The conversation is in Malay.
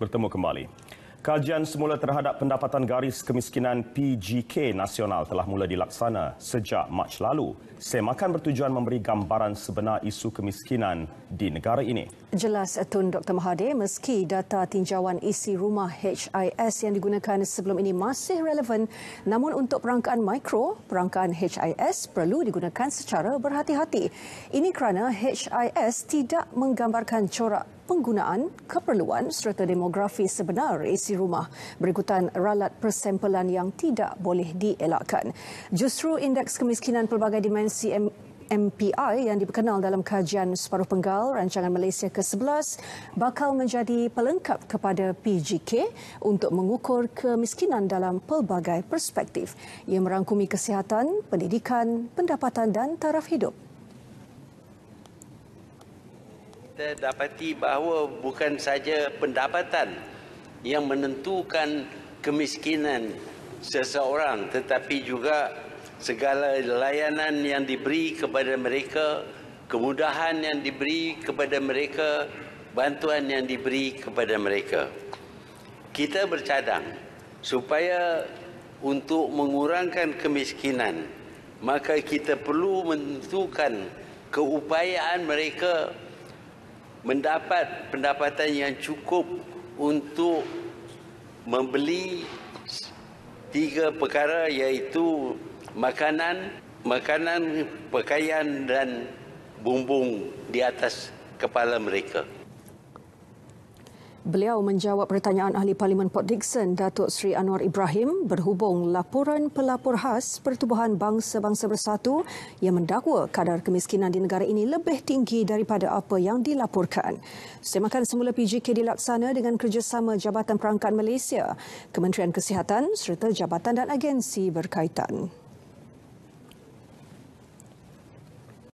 bertemu kembali. Kajian semula terhadap pendapatan garis kemiskinan PGK nasional telah mula dilaksana sejak Mac lalu. Semakan bertujuan memberi gambaran sebenar isu kemiskinan di negara ini. Jelas Tun Dr. Mahathir, meski data tinjauan isi rumah HIS yang digunakan sebelum ini masih relevan, namun untuk perangkaan mikro, perangkaan HIS perlu digunakan secara berhati-hati. Ini kerana HIS tidak menggambarkan corak penggunaan, keperluan serta demografi sebenar isi rumah berikutan ralat persempelan yang tidak boleh dielakkan. Justru indeks kemiskinan pelbagai dimensi M- MPI yang dikenal dalam kajian separuh penggal rancangan Malaysia ke-11 bakal menjadi pelengkap kepada PGK untuk mengukur kemiskinan dalam pelbagai perspektif. Ia merangkumi kesihatan, pendidikan, pendapatan dan taraf hidup. kita dapati bahawa bukan saja pendapatan yang menentukan kemiskinan seseorang tetapi juga segala layanan yang diberi kepada mereka, kemudahan yang diberi kepada mereka, bantuan yang diberi kepada mereka. Kita bercadang supaya untuk mengurangkan kemiskinan, maka kita perlu menentukan keupayaan mereka mendapat pendapatan yang cukup untuk membeli tiga perkara iaitu makanan, makanan, pakaian dan bumbung di atas kepala mereka. Beliau menjawab pertanyaan Ahli Parlimen Port Dickson, Datuk Sri Anwar Ibrahim berhubung laporan pelapor khas Pertubuhan Bangsa-Bangsa Bersatu yang mendakwa kadar kemiskinan di negara ini lebih tinggi daripada apa yang dilaporkan. Semakan semula PGK dilaksana dengan kerjasama Jabatan Perangkat Malaysia, Kementerian Kesihatan serta Jabatan dan Agensi berkaitan.